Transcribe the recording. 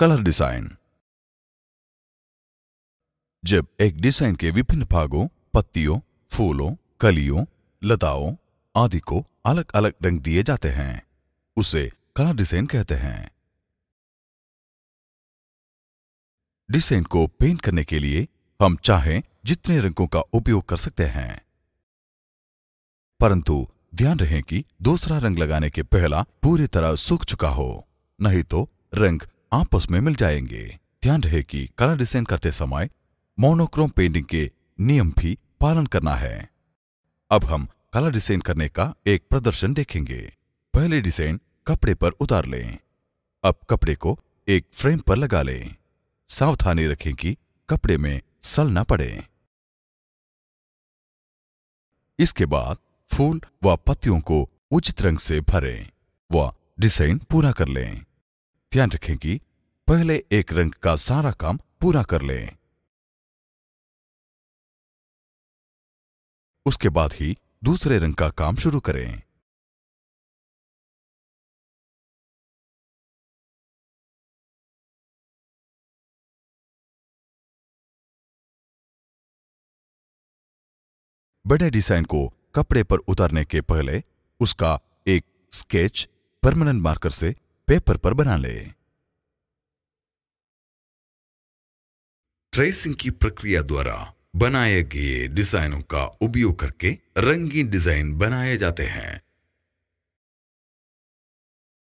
colour design जब एक design के विभिन्न भागों पत्तियों फूलों कलियों लताओं आदि को अलग अलग रंग दिए जाते हैं उसे कलर डिजाइन कहते हैं डिजाइन को पेंट करने के लिए हम चाहे जितने रंगों का उपयोग कर सकते हैं परंतु ध्यान रहे कि दूसरा रंग लगाने के पहला पूरी तरह सूख चुका हो नहीं तो रंग आपस में मिल जाएंगे ध्यान रहे कि कलर डिजाइन करते समय मोनोक्रोम पेंटिंग के नियम भी पालन करना है अब हम कलर डिजाइन करने का एक प्रदर्शन देखेंगे पहले डिजाइन कपड़े पर उतार लें अब कपड़े को एक फ्रेम पर लगा लें सावधानी रखें कि कपड़े में सल ना पड़े इसके बाद फूल व पत्तियों को उचित रंग से भरें व डिजाइन पूरा कर लें ध्यान रखें कि पहले एक रंग का सारा काम पूरा कर लें उसके बाद ही दूसरे रंग का काम शुरू करें बड़े डिजाइन को कपड़े पर उतारने के पहले उसका एक स्केच परमानेंट मार्कर से पेपर पर बना ले ट्रेसिंग की प्रक्रिया द्वारा बनाए गए डिजाइनों का उपयोग करके रंगीन डिजाइन बनाए जाते हैं